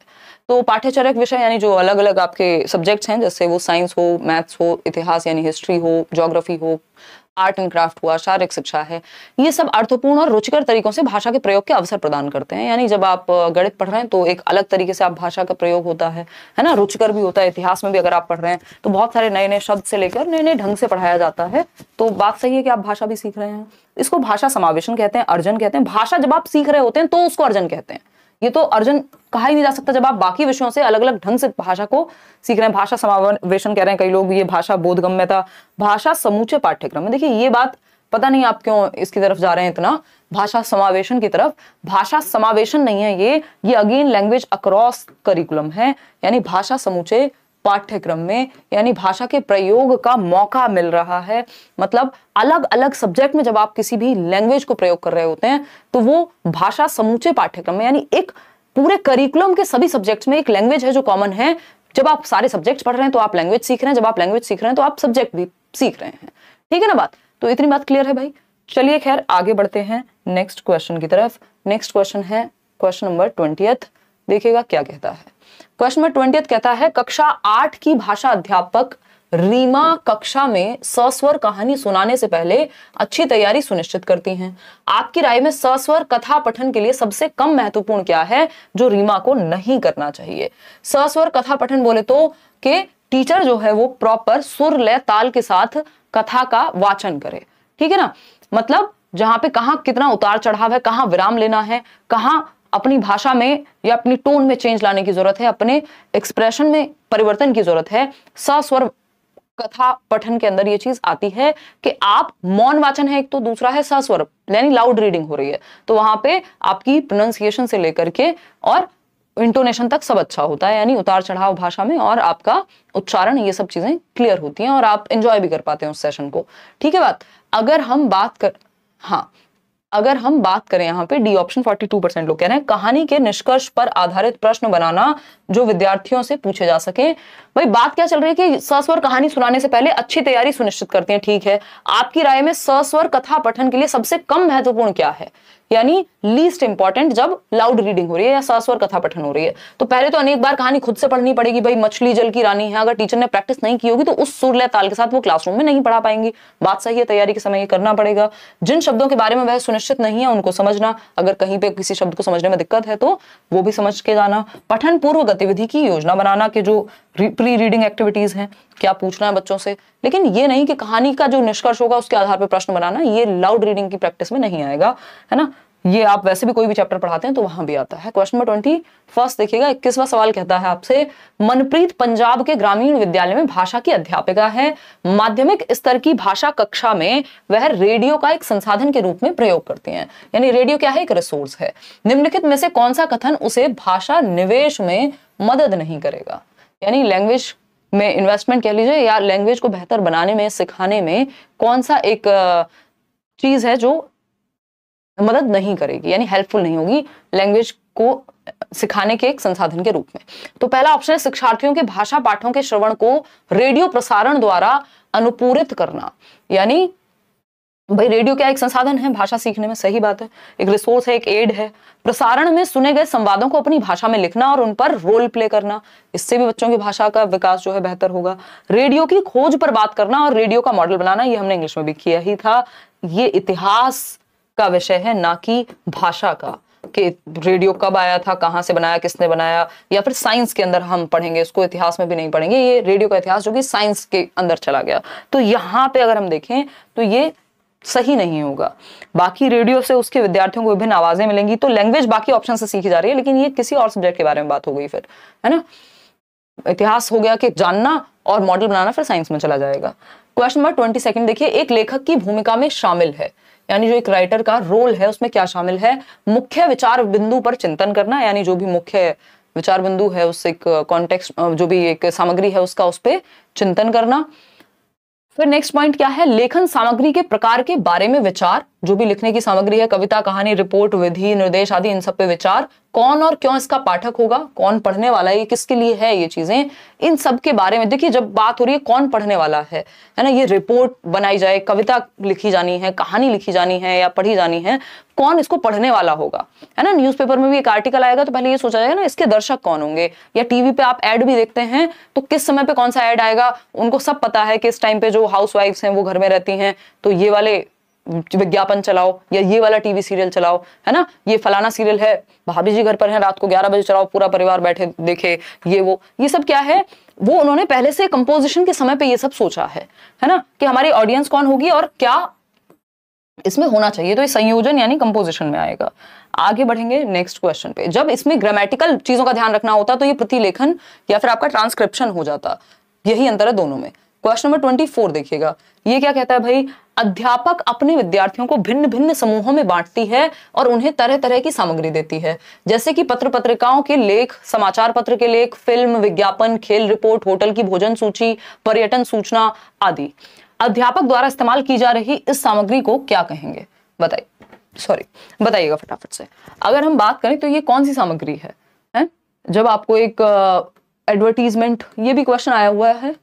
तो पाठ्यचर्यक विषय यानी जो अलग अलग आपके सब्जेक्ट्स हैं जैसे वो साइंस हो मैथ्स हो इतिहास यानी हिस्ट्री हो ज्योग्राफी हो आर्ट एंड क्राफ्ट हुआ शारीरिक शिक्षा है ये सब अर्थपूर्ण और रुचिकर तरीकों से भाषा के प्रयोग के अवसर प्रदान करते हैं यानी जब आप गणित पढ़ रहे हैं तो एक अलग तरीके से आप भाषा का प्रयोग होता है है ना रुचिकर भी होता है इतिहास में भी अगर आप पढ़ रहे हैं तो बहुत सारे नए नए शब्द से लेकर नए नए ढंग से पढ़ाया जाता है तो बात सही है कि आप भाषा भी सीख रहे हैं इसको भाषा समावेशन कहते हैं अर्जन कहते हैं भाषा जब आप सीख रहे होते हैं तो उसको अर्जन कहते हैं ये तो अर्जन कहा ही नहीं जा सकता जब आप बाकी विषयों से अलग अलग ढंग से भाषा को सीख रहे हैं भाषा समावेशन कह रहे हैं कई लोग ये भाषा बोधगम्य था भाषा समूचे पाठ्यक्रम में देखिए ये बात पता नहीं आप क्यों इसकी तरफ जा रहे हैं इतना भाषा समावेशन की तरफ भाषा समावेशन नहीं है ये ये अगेन लैंग्वेज अक्रॉस करिकुलम है यानी भाषा समूचे पाठ्यक्रम में यानी भाषा के प्रयोग का मौका मिल रहा है मतलब अलग अलग सब्जेक्ट में जब आप किसी भी लैंग्वेज को प्रयोग कर रहे होते हैं तो वो भाषा समूचे पाठ्यक्रम में यानी एक पूरे करिकुलम के सभी सब्जेक्ट्स में एक लैंग्वेज है जो कॉमन है जब आप सारे सब्जेक्ट्स पढ़ रहे हैं तो आप लैंग्वेज सीख रहे हैं जब आप लैंग्वेज सीख रहे हैं तो आप सब्जेक्ट भी सीख रहे हैं ठीक है ना बात तो इतनी बात क्लियर है भाई चलिए खैर आगे बढ़ते हैं नेक्स्ट क्वेश्चन की तरफ नेक्स्ट क्वेश्चन है क्वेश्चन नंबर ट्वेंटी देखिएगा क्या कहता है क्वेश्चन नंबर ट्वेंटी कहता है कक्षा आठ की भाषा अध्यापक रीमा कक्षा में सस्वर कहानी सुनाने से पहले अच्छी तैयारी सुनिश्चित करती हैं आपकी राय में सस्वर कथा पठन के लिए सबसे कम महत्वपूर्ण क्या है जो रीमा को नहीं करना चाहिए सस्वर कथा पठन बोले तो के टीचर जो है वो प्रॉपर सुर लय ताल के साथ कथा का वाचन करे ठीक है ना मतलब जहां पे कहा कितना उतार चढ़ाव है कहाँ विराम लेना है कहाँ अपनी भाषा में या अपनी टोन में चेंज लाने की जरूरत है अपने एक्सप्रेशन में परिवर्तन की जरूरत है सस्वर कथा पठन के अंदर ये चीज आती है कि आप मौन वाचन है एक तो दूसरा है सस्वर यानी लाउड रीडिंग हो रही है तो वहां पे आपकी प्रोनाउंसिएशन से लेकर के और इंटोनेशन तक सब अच्छा होता है यानी उतार चढ़ाव भाषा में और आपका उच्चारण ये सब चीजें क्लियर होती हैं और आप एंजॉय भी कर पाते हैं उस सेशन को ठीक है बात अगर हम बात कर हाँ अगर हम बात करें यहाँ पे डी ऑप्शन 42 परसेंट लोग कह रहे हैं कहानी के निष्कर्ष पर आधारित प्रश्न बनाना जो विद्यार्थियों से पूछे जा सके भाई बात क्या चल रही है कि सस्वर कहानी सुनाने से पहले अच्छी तैयारी सुनिश्चित करते हैं ठीक है आपकी राय में सस्वर कथा पठन के लिए सबसे कम महत्वपूर्ण क्या है यानी लीस्ट इंपॉर्टेंट जब लाउड रीडिंग हो रही है या सासवर कथा पठन हो रही है तो पहले तो अनेक बार कहानी खुद से पढ़नी पड़ेगी भाई मछली जल की रानी है अगर टीचर ने प्रैक्टिस नहीं की होगी तो उस सूर्य ताल के साथ वो क्लासरूम में नहीं पढ़ा पाएंगी बात सही है तैयारी के समय ये करना पड़ेगा जिन शब्दों के बारे में वह सुनिश्चित नहीं है उनको समझना अगर कहीं पे किसी शब्द को समझने में दिक्कत है तो वो भी समझ के जाना पठन पूर्व गतिविधि की योजना बनाना के जो प्री रीडिंग एक्टिविटीज़ हैं क्या पूछना है बच्चों से लेकिन ये नहीं कि कहानी का जो निष्कर्ष होगा उसके आधार पर प्रश्न बनाना ये लाउड रीडिंग की प्रैक्टिस में नहीं आएगा है ना ये आप वैसे भी कोई भी चैप्टर पढ़ाते हैं तो वहां भी आता है क्वेश्चन नंबर ट्वेंटी फर्स्ट देखिएगा इक्कीसवा सवाल कहता है आपसे मनप्रीत पंजाब के ग्रामीण विद्यालय में भाषा की अध्यापिका है माध्यमिक स्तर की भाषा कक्षा में वह रेडियो का एक संसाधन के रूप में प्रयोग करती हैं यानी रेडियो क्या है एक रिसोर्स है निम्नलिखित में से कौन सा कथन उसे भाषा निवेश में मदद नहीं करेगा यानी लैंग्वेज में इन्वेस्टमेंट कह लीजिए या लैंग्वेज को बेहतर बनाने में सिखाने में कौन सा एक चीज़ है जो मदद नहीं करेगी यानी हेल्पफुल नहीं होगी लैंग्वेज को सिखाने के एक संसाधन के रूप में तो पहला ऑप्शन है शिक्षार्थियों के भाषा पाठों के श्रवण को रेडियो प्रसारण द्वारा अनुपूरित करना यानी भाई रेडियो क्या एक संसाधन है भाषा सीखने में सही बात है एक रिसोर्स है एक एड है प्रसारण में सुने गए संवादों को अपनी भाषा में लिखना और उन पर रोल प्ले करना इससे भी बच्चों की भाषा का विकास जो है बेहतर होगा रेडियो की खोज पर बात करना और रेडियो का मॉडल बनाना ये हमने इंग्लिश में भी किया ही था ये इतिहास का विषय है ना कि भाषा का कि रेडियो कब आया था कहाँ से बनाया किसने बनाया या फिर साइंस के अंदर हम पढ़ेंगे इसको इतिहास में भी नहीं पढ़ेंगे ये रेडियो का इतिहास जो कि साइंस के अंदर चला गया तो यहाँ पे अगर हम देखें तो ये सही नहीं होगा बाकी रेडियो से उसके विद्यार्थियों को विभिन्न आवाजें मिलेंगी तो लैंग्वेज बाकी ऑप्शन से सीखी जा रही है लेकिन ये किसी और सब्जेक्ट के बारे में बात हो गई फिर है ना इतिहास हो गया कि जानना और मॉडल बनाना फिर साइंस में चला जाएगा क्वेश्चन नंबर ट्वेंटी सेकंड देखिए एक लेखक की भूमिका में शामिल है यानी जो एक राइटर का रोल है उसमें क्या शामिल है मुख्य विचार बिंदु पर चिंतन करना यानी जो भी मुख्य विचार बिंदु है उस एक कॉन्टेक्स्ट जो भी एक सामग्री है उसका उस पर चिंतन करना फिर नेक्स्ट पॉइंट क्या है लेखन सामग्री के प्रकार के बारे में विचार जो भी लिखने की सामग्री है कविता कहानी रिपोर्ट विधि निर्देश आदि इन सब पे विचार कौन और क्यों इसका पाठक होगा कौन पढ़ने वाला है ये किसके लिए है ये चीज़ें इन सब के बारे में देखिए जब बात हो रही है कौन पढ़ने वाला है है ना ये रिपोर्ट बनाई जाए कविता लिखी जानी है कहानी लिखी जानी है या पढ़ी जानी है कौन इसको पढ़ने वाला होगा है ना न्यूज में भी एक आर्टिकल आएगा तो पहले ये सोचा जाएगा ना इसके दर्शक कौन होंगे या टीवी पे आप एड भी देखते हैं तो किस समय पे कौन सा ऐड आएगा उनको सब पता है कि इस टाइम पे जो हाउस हैं वो घर में रहती हैं तो ये वाले विज्ञापन चलाओ या ये वाला टीवी सीरियल चलाओ है ना ये फलाना सीरियल है भाभी जी घर पर है रात को 11 बजे चलाओ पूरा परिवार बैठे देखे ये वो ये सब क्या है वो उन्होंने पहले से कंपोजिशन के समय पे ये सब सोचा है है ना कि हमारी ऑडियंस कौन होगी और क्या इसमें होना चाहिए तो ये संयोजन यानी कंपोजिशन में आएगा आगे बढ़ेंगे नेक्स्ट क्वेश्चन पे जब इसमें ग्रामेटिकल चीजों का ध्यान रखना होता तो ये प्रतिलेखन या फिर आपका ट्रांसक्रिप्शन हो जाता यही अंतर है दोनों में क्वेश्चन नंबर ट्वेंटी फोर देखिएगा ये क्या कहता है भाई अध्यापक अपने विद्यार्थियों को भिन्न भिन्न समूहों में बांटती है और उन्हें तरह तरह की सामग्री देती है जैसे कि पत्र पत्रिकाओं के लेख समाचार पत्र के लेख फिल्म विज्ञापन खेल रिपोर्ट होटल की भोजन सूची पर्यटन सूचना आदि अध्यापक द्वारा इस्तेमाल की जा रही इस सामग्री को क्या कहेंगे बताइए सॉरी बताइएगा फटाफट से अगर हम बात करें तो ये कौन सी सामग्री है, है? जब आपको एक एडवर्टीजमेंट ये भी क्वेश्चन आया हुआ है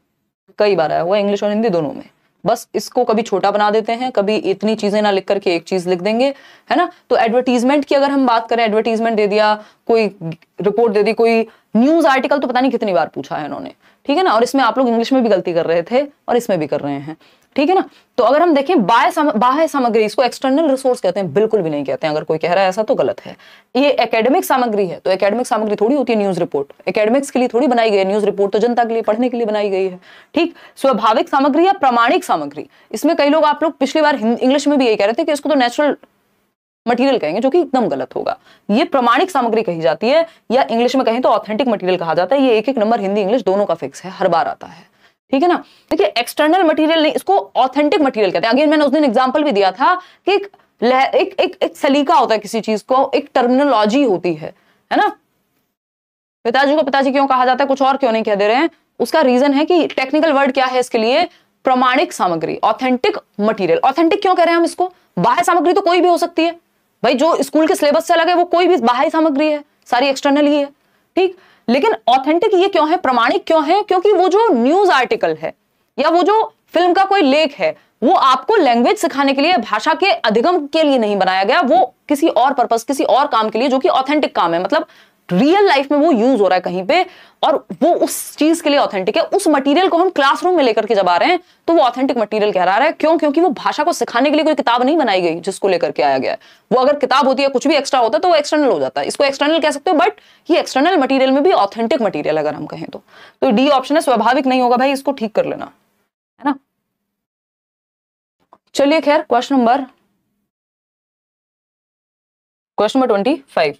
कई बार आया हुआ इंग्लिश और हिंदी दोनों में बस इसको कभी छोटा बना देते हैं कभी इतनी चीजें ना लिख करके एक चीज लिख देंगे है ना तो एडवर्टीजमेंट की अगर हम बात करें एडवर्टीजमेंट दे दिया कोई रिपोर्ट दे दी कोई न्यूज आर्टिकल तो पता नहीं कितनी बार पूछा है उन्होंने ठीक है ना और इसमें आप लोग इंग्लिश में भी गलती कर रहे थे और इसमें भी कर रहे हैं ठीक है ना तो अगर हम देखें बाह्य सम, बाह्य सामग्री इसको एक्सटर्नल रिसोर्स कहते हैं बिल्कुल भी नहीं कहते हैं अगर कोई कह रहा है ऐसा तो गलत है ये एकेडमिक सामग्री है तो एकेडमिक सामग्री थोड़ी होती है न्यूज रिपोर्ट एकेडमिक्स के लिए थोड़ी बनाई गई है न्यूज रिपोर्ट तो जनता के लिए पढ़ने के लिए बनाई गई है ठीक स्वाभाविक सामग्री या प्रमाणिक सामग्री इसमें कई लोग आप लोग पिछली बार इंग्लिश में भी यही कह रहे थे कि इसको तो नेचुरल मटेरियल कहेंगे जो कि एकदम गलत होगा ये प्रमाणिक सामग्री कही जाती है या इंग्लिश में कहें तो ऑथेंटिक मटेरियल कहा जाता है ये एक एक नंबर हिंदी इंग्लिश दोनों का फिक्स है हर बार आता है ठीक है ना देखिए एक्सटर्नल मटेरियल नहीं इसको ऑथेंटिक मटेरियल कहते हैं अगेन मैंने उस दिन एग्जांपल भी दिया था कि एक एक, एक एक सलीका होता है किसी चीज को एक टर्मिनोलॉजी होती है है ना पिताजी को पिताजी क्यों कहा जाता है कुछ और क्यों नहीं कह दे रहे हैं उसका रीजन है कि टेक्निकल वर्ड क्या है इसके लिए प्रमाणिक सामग्री ऑथेंटिक मटीरियल ऑथेंटिक क्यों कह रहे हैं हम इसको बाह्य सामग्री तो कोई भी हो सकती है भाई जो स्कूल के सिलेबस से अलग है वो कोई भी बाह्य सामग्री है सारी एक्सटर्नल ही है ठीक लेकिन ऑथेंटिक ये क्यों है प्रमाणिक क्यों है क्योंकि वो जो न्यूज आर्टिकल है या वो जो फिल्म का कोई लेख है वो आपको लैंग्वेज सिखाने के लिए भाषा के अधिगम के लिए नहीं बनाया गया वो किसी और पर्पस किसी और काम के लिए जो कि ऑथेंटिक काम है मतलब रियल लाइफ में वो यूज हो रहा है कहीं पे और वो उस चीज के लिए ऑथेंटिक है उस मटेरियल को हम क्लासरूम में लेकर के जब आ रहे हैं तो वो ऑथेंटिक मटेरियल कह रहा है क्यों क्योंकि वो भाषा को सिखाने के लिए कोई किताब नहीं बनाई गई जिसको लेकर के आया गया है वो अगर किताब होती है कुछ भी एक्स्ट्रा होता है तो वो एक्सटर्नल हो जाता है इसको एक्सटर्नल कह सकते हो बट ये एक्सटर्नल मटीरियल में भी ऑथेंटिक मटीरियल अगर हम कहें तो, तो डी ऑप्शन है स्वाभाविक नहीं होगा भाई इसको ठीक कर लेना है ना चलिए खैर question number question number twenty five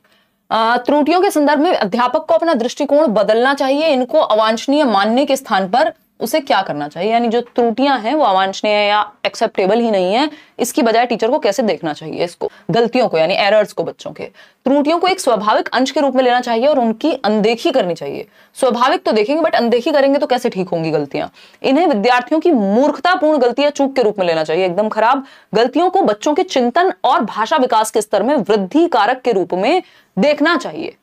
त्रुटियों के संदर्भ में अध्यापक को अपना दृष्टिकोण बदलना चाहिए इनको अवांछनीय मानने के स्थान पर उसे क्या करना चाहिए यानी जो त्रुटियां हैं वो अवांछनीय या एक्सेप्टेबल ही नहीं है इसकी बजाय टीचर को कैसे देखना चाहिए इसको गलतियों को यानी एरर्स को बच्चों के त्रुटियों को एक स्वाभाविक अंश के रूप में लेना चाहिए और उनकी अनदेखी करनी चाहिए स्वाभाविक तो देखेंगे बट अनदेखी करेंगे तो कैसे ठीक होंगी गलतियां इन्हें विद्यार्थियों की मूर्खतापूर्ण गलतियां चूक के रूप में लेना चाहिए एकदम खराब गलतियों को बच्चों के चिंतन और भाषा विकास के स्तर में वृद्धि कारक के रूप में देखना चाहिए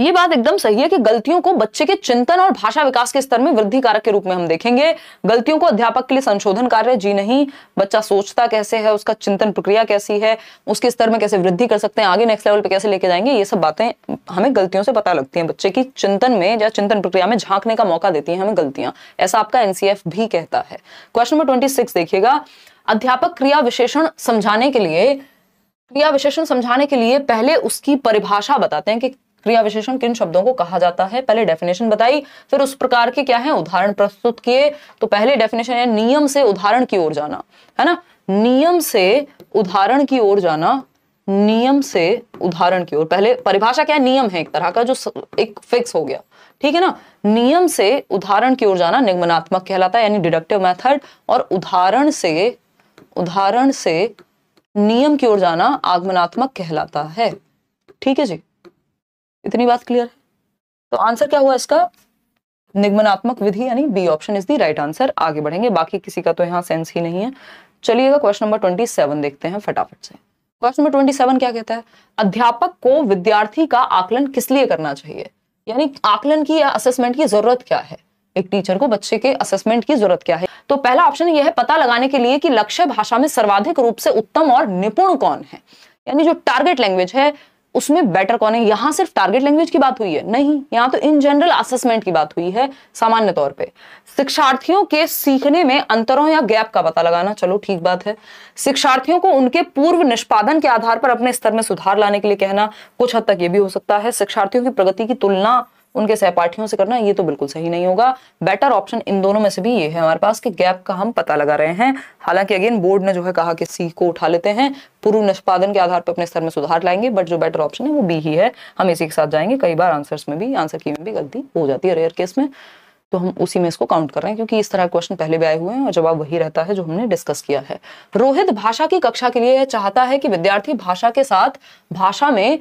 ये बात एकदम सही है कि गलतियों को बच्चे के चिंतन और भाषा विकास के स्तर में वृद्धि कारक के रूप में हम देखेंगे गलतियों को अध्यापक के लिए संशोधन कार्य जी नहीं बच्चा सोचता कैसे है उसका चिंतन प्रक्रिया कैसी है उसके स्तर में कैसे वृद्धि कर सकते हैं आगे नेक्स्ट लेवल पर कैसे लेके जाएंगे ये सब बातें हमें गलतियों से पता लगती है बच्चे की चिंतन में या चिंतन प्रक्रिया में झांकने का मौका देती है हमें गलतियां ऐसा आपका एनसीएफ भी कहता है क्वेश्चन नंबर ट्वेंटी देखिएगा अध्यापक क्रिया विशेषण समझाने के लिए क्रिया विशेषण समझाने के लिए पहले उसकी परिभाषा बताते हैं कि क्रिया विशेषण किन शब्दों को कहा जाता है पहले डेफिनेशन बताई फिर उस प्रकार के क्या है उदाहरण प्रस्तुत किए तो पहले डेफिनेशन है नियम से उदाहरण की ओर जाना है ना नियम से उदाहरण की ओर जाना नियम से उदाहरण की ओर पहले परिभाषा क्या है नियम है एक तरह का जो एक फिक्स हो गया ठीक है ना नियम से उदाहरण की ओर जाना निगमनात्मक कहलाता है यानी डिडक्टिव मेथड और उदाहरण से उदाहरण से नियम की ओर जाना आगमनात्मक कहलाता है ठीक है जी इतनी बात क्लियर है तो आंसर क्या हुआ इसका निगमनात्मक विधि यानी B option is the right answer आगे बढ़ेंगे बाकी किसी का तो यहाँ सेंस ही नहीं है चलिएगा क्वेश्चन नंबर ट्वेंटी सेवन देखते हैं फटाफट से क्वेश्चन नंबर ट्वेंटी सेवन क्या कहता है अध्यापक को विद्यार्थी का आकलन किस लिए करना चाहिए यानी आकलन की या असेसमेंट की जरूरत क्या है एक टीचर को बच्चे के असेसमेंट की जरूरत क्या है तो पहला ऑप्शन यह है पता लगाने के लिए कि लक्ष्य भाषा में सर्वाधिक रूप से उत्तम और निपुण कौन है यानी जो टारगेट लैंग्वेज है उसमें बेटर कौन है यहां सिर्फ टारगेट लैंग्वेज की बात हुई है नहीं यहां तो इन जनरल असेसमेंट की बात हुई है सामान्य तौर पे शिक्षार्थियों के सीखने में अंतरों या गैप का पता लगाना चलो ठीक बात है शिक्षार्थियों को उनके पूर्व निष्पादन के आधार पर अपने स्तर में सुधार लाने के लिए कहना कुछ हद तक यह भी हो सकता है शिक्षार्थियों की प्रगति की तुलना उनके सहपाठियों से करना ये तो बिल्कुल सही नहीं होगा बेटर ऑप्शन इन दोनों में से भी ये है हमारे पास कि गैप का हम पता लगा रहे हैं हालांकि अगेन बोर्ड ने जो है कहा कि सी को उठा लेते हैं पूर्व निष्पादन के आधार पर अपने स्तर में सुधार लाएंगे बट जो बेटर ऑप्शन है वो बी ही है हम इसी के साथ जाएंगे कई बार आंसर में भी आंसर की में भी गलती हो जाती है रेयर केस में तो हम उसी में इसको काउंट कर रहे हैं क्योंकि इस तरह के क्वेश्चन पहले भी आए हुए हैं और जवाब वही रहता है जो हमने डिस्कस किया है रोहित भाषा की कक्षा के लिए चाहता है कि विद्यार्थी भाषा के साथ भाषा में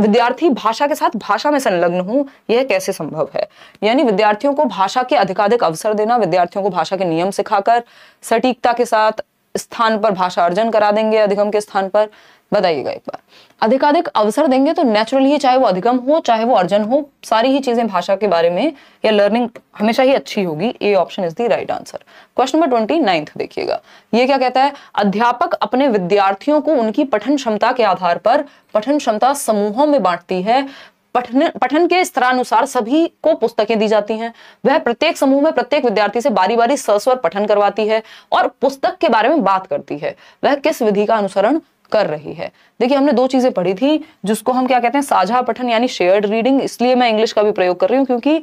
विद्यार्थी भाषा के साथ भाषा में संलग्न हूं यह कैसे संभव है यानी विद्यार्थियों को भाषा के अधिकाधिक अवसर देना विद्यार्थियों को भाषा के नियम सिखाकर सटीकता के साथ स्थान पर भाषा अर्जन करा देंगे अधिगम के स्थान पर बताइएगा एक बार अधिकाधिक अवसर देंगे तो नेचुरली चाहे वो अधिगम हो चाहे वो अर्जन हो सारी ही चीजें भाषा के बारे में या लर्निंग हमेशा ही अच्छी होगी A option is the right answer question number twenty ninth देखिएगा ये क्या कहता है अध्यापक अपने विद्यार्थियों को उनकी पठन क्षमता के आधार पर पठन क्षमता समूहों में बांटती है पठन पठन के स्तरानुसार सभी को पुस्तकें दी जाती हैं वह प्रत्येक समूह में प्रत्येक विद्यार्थी से बारी बारी सस्वर पठन करवाती है और पुस्तक के बारे में बात करती है वह किस विधि का अनुसरण कर रही है देखिए हमने दो चीजें पढ़ी थी जिसको हम क्या कहते हैं साझा पठन यानी शेयर्ड रीडिंग इसलिए मैं इंग्लिश का भी प्रयोग कर रही हूँ क्योंकि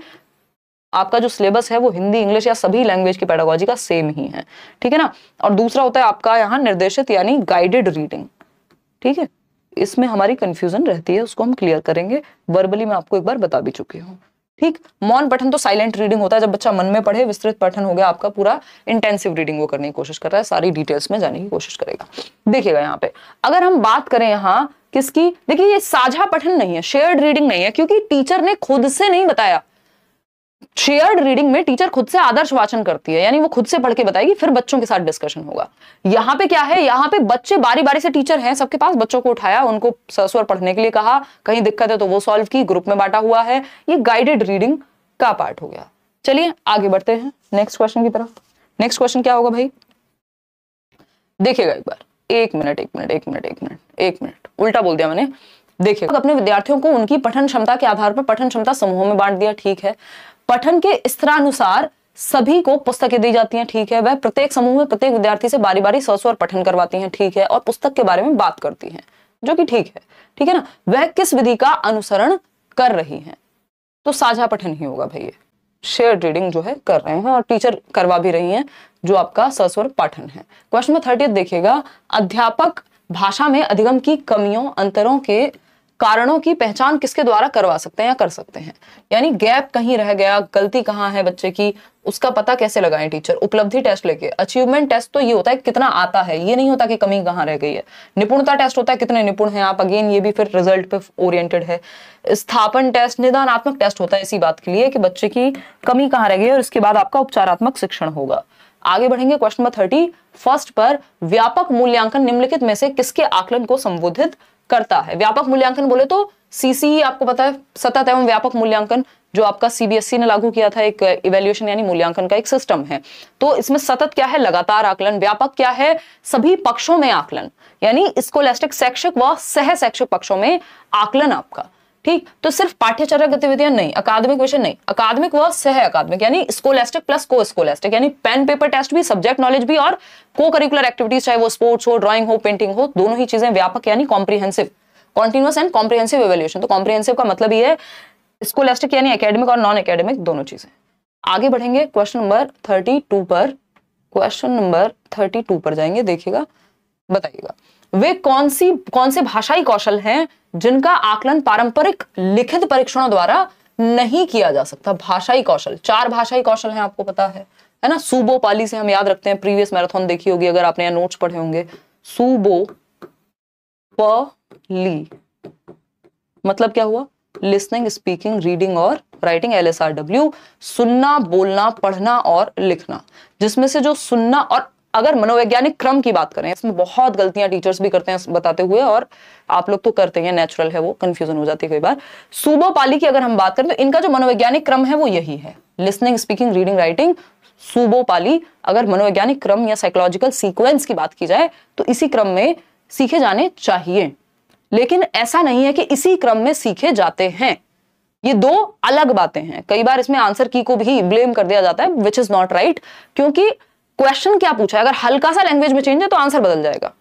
आपका जो सिलेबस है वो हिंदी इंग्लिश या सभी लैंग्वेज की पैडागोजी का सेम ही है ठीक है ना और दूसरा होता है आपका यहाँ निर्देशित यानी गाइडेड रीडिंग ठीक है इसमें हमारी कंफ्यूजन रहती है उसको हम क्लियर करेंगे वर्बली मैं आपको एक बार बता भी चुकी हूँ ठीक मौन पठन तो साइलेंट रीडिंग होता है जब बच्चा मन में पढ़े विस्तृत पठन हो गया आपका पूरा इंटेंसिव रीडिंग वो करने की कोशिश कर रहा है सारी डिटेल्स में जाने की कोशिश करेगा देखिएगा यहाँ पे अगर हम बात करें यहाँ किसकी देखिए ये साझा पठन नहीं है शेयर्ड रीडिंग नहीं है क्योंकि टीचर ने खुद से नहीं बताया शेयर्ड रीडिंग में टीचर खुद से आदर्श वाचन करती है यानी वो खुद से पढ़ के बताएगी फिर बच्चों के साथ डिस्कशन होगा यहाँ पे क्या है यहाँ पे बच्चे बारी बारी से टीचर हैं सबके पास बच्चों को उठाया उनको सस्वर पढ़ने के लिए कहा कहीं दिक्कत है तो वो सॉल्व की ग्रुप में बांटा हुआ है ये गाइडेड रीडिंग का पार्ट हो गया चलिए आगे बढ़ते हैं नेक्स्ट क्वेश्चन की तरफ नेक्स्ट क्वेश्चन क्या होगा भाई देखिएगा एक बार एक मिनट एक मिनट एक मिनट एक मिनट एक मिनट उल्टा बोल दिया मैंने देखिए अपने विद्यार्थियों को उनकी पठन क्षमता के आधार पर पठन क्षमता समूह में बांट दिया ठीक है पठन के स्तरानुसार सभी को पुस्तकें दी जाती हैं ठीक है वह प्रत्येक समूह में प्रत्येक विद्यार्थी से बारी बारी सौ स्वर पठन करवाती हैं ठीक है और पुस्तक के बारे में बात करती हैं जो कि ठीक है ठीक है ना वह किस विधि का अनुसरण कर रही हैं तो साझा पठन ही होगा भैया शेयर रीडिंग जो है कर रहे हैं और टीचर करवा भी रही है जो आपका सस्वर पाठन है क्वेश्चन नंबर थर्टी देखिएगा अध्यापक भाषा में अधिगम की कमियों अंतरों के कारणों की पहचान किसके द्वारा करवा सकते हैं या कर सकते हैं यानी गैप कहीं रह गया गलती कहाँ है बच्चे की उसका पता कैसे लगाएं टीचर उपलब्धि टेस्ट लेके अचीवमेंट टेस्ट तो ये होता है कितना आता है ये नहीं होता कि कमी कहाँ रह गई है निपुणता टेस्ट होता है कितने निपुण हैं आप अगेन ये भी फिर रिजल्ट पे ओरिएंटेड है स्थापन टेस्ट निदानात्मक टेस्ट होता है इसी बात के लिए कि बच्चे की कमी कहाँ रह गई और इसके बाद आपका उपचारात्मक शिक्षण होगा आगे बढ़ेंगे क्वेश्चन नंबर थर्टी फर्स्ट पर व्यापक मूल्यांकन निम्नलिखित में से किसके आकलन को संबोधित करता है व्यापक मूल्यांकन बोले तो सीसीई e आपको पता है सतत एवं व्यापक मूल्यांकन जो आपका सीबीएसई e ने लागू किया था एक इवेल्युएशन यानी मूल्यांकन का एक सिस्टम है तो इसमें सतत क्या है लगातार आकलन व्यापक क्या है सभी पक्षों में आकलन यानी इसको शैक्षिक व सह शैक्षिक पक्षों में आकलन आपका ठीक तो सिर्फ पाठ्यचर्या गतिविधियां नहीं अकादमिक विषय नहीं अकादमिक व सह अकादमिक यानी स्कोलेस्टिक प्लस को स्कोलेस्टिक यानी पेन पेपर टेस्ट भी सब्जेक्ट नॉलेज भी और को करिकुलर एक्टिविटीज चाहे वो स्पोर्ट्स हो ड्राइंग हो पेंटिंग हो दोनों ही चीजें व्यापक यानी comprehensive continuous and comprehensive evaluation तो कॉम्प्रीहेंसिव का मतलब ये स्कोलेस्टिक यानी अकेडमिक और नॉन अकेडमिक दोनों चीजें आगे बढ़ेंगे क्वेश्चन नंबर थर्टी टू पर क्वेश्चन नंबर थर्टी टू पर जाएंगे देखिएगा बताइएगा वे कौन सी कौन से भाषाई कौशल हैं जिनका आकलन पारंपरिक लिखित परीक्षणों द्वारा नहीं किया जा सकता भाषाई कौशल चार भाषाई कौशल हैं आपको पता है है ना सूबो पाली से हम याद रखते हैं प्रीवियस मैराथन देखी होगी अगर आपने नोट्स पढ़े होंगे सूबो पली मतलब क्या हुआ लिसनिंग स्पीकिंग रीडिंग और writing L S R W सुनना बोलना पढ़ना और लिखना जिसमें से जो सुनना और अगर मनोवैज्ञानिक क्रम की बात करें इसमें बहुत गलतियां टीचर्स भी करते हैं बताते हुए और आप लोग तो करते हैं नेचुरल है वो कंफ्यूजन हो जाती है कई बार सूबो पाली की अगर हम बात करें तो इनका जो मनोवैज्ञानिक क्रम है वो यही है लिसनिंग स्पीकिंग रीडिंग राइटिंग सूबो पाली अगर मनोवैज्ञानिक क्रम या साइकोलॉजिकल सीक्वेंस की बात की जाए तो इसी क्रम में सीखे जाने चाहिए लेकिन ऐसा नहीं है कि इसी क्रम में सीखे जाते हैं ये दो अलग बातें हैं कई बार इसमें आंसर की को भी ब्लेम कर दिया जाता है विच इज नॉट राइट क्योंकि क्वेश्चन क्या पूछा है अगर हल्का सा लैंग्वेज में चेंज है तो आंसर बदल जाएगा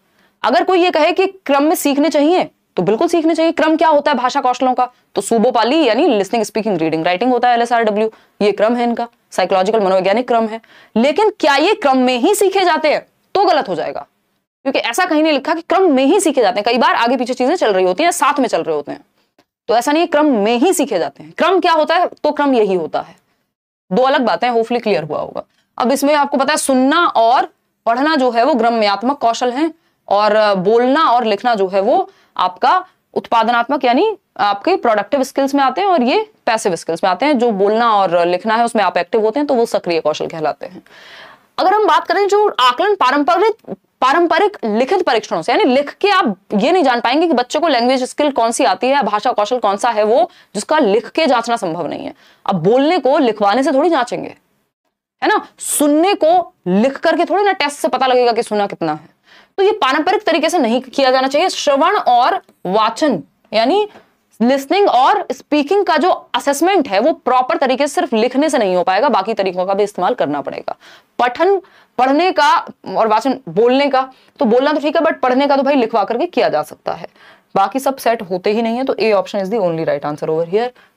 अगर कोई ये कहे कि क्रम में सीखने चाहिए तो बिल्कुल सीखने चाहिए क्रम क्या होता है भाषा कौशलों का तो सुबोपाली यानी लिस्निंग स्पीकिंग रीडिंग राइटिंग होता है एलएसआरडब्ल्यू ये क्रम है इनका साइकोलॉजिकल मनोवैज्ञानिक क्रम है लेकिन क्या ये क्रम में ही सीखे जाते हैं तो गलत हो जाएगा क्योंकि ऐसा कहीं नहीं लिखा कि क्रम में ही सीखे जाते हैं कई बार आगे पीछे चीजें चल रही होती हैं साथ में चल रहे होते हैं तो ऐसा नहीं क्रम में ही सीखे जाते हैं क्रम क्या होता है तो क्रम यही होता है दो अलग बातें होपफुली क्लियर हुआ होगा अब इसमें आपको पता है सुनना और पढ़ना जो है वो ग्रम्यात्मक कौशल है और बोलना और लिखना जो है वो आपका उत्पादनात्मक यानी आपके प्रोडक्टिव स्किल्स में आते हैं और ये पैसिव स्किल्स में आते हैं जो बोलना और लिखना है उसमें आप एक्टिव होते हैं तो वो सक्रिय कौशल कहलाते हैं अगर हम बात करें जो आकलन पारंपरिक पारंपरिक लिखित परीक्षणों से यानी लिख के आप ये नहीं जान पाएंगे कि बच्चों को लैंग्वेज स्किल कौन सी आती है भाषा कौशल कौन सा है वो जिसका लिख के जांचना संभव नहीं है अब बोलने को लिखवाने से थोड़ी जांचेंगे है ना सुनने को लिख करके थोड़ी ना टेस्ट से पता लगेगा कि सुना कितना है तो ये पारंपरिक तरीके से नहीं किया जाना चाहिए श्रवण और वाचन यानी लिसनिंग और स्पीकिंग का जो असेसमेंट है वो प्रॉपर तरीके से सिर्फ लिखने से नहीं हो पाएगा बाकी तरीकों का भी इस्तेमाल करना पड़ेगा पठन पढ़ने का और वाचन बोलने का तो बोलना तो ठीक है बट पढ़ने का तो भाई लिखवा करके किया जा सकता है बाकी सब सेट होते ही नहीं है तो A option is the only right answer over here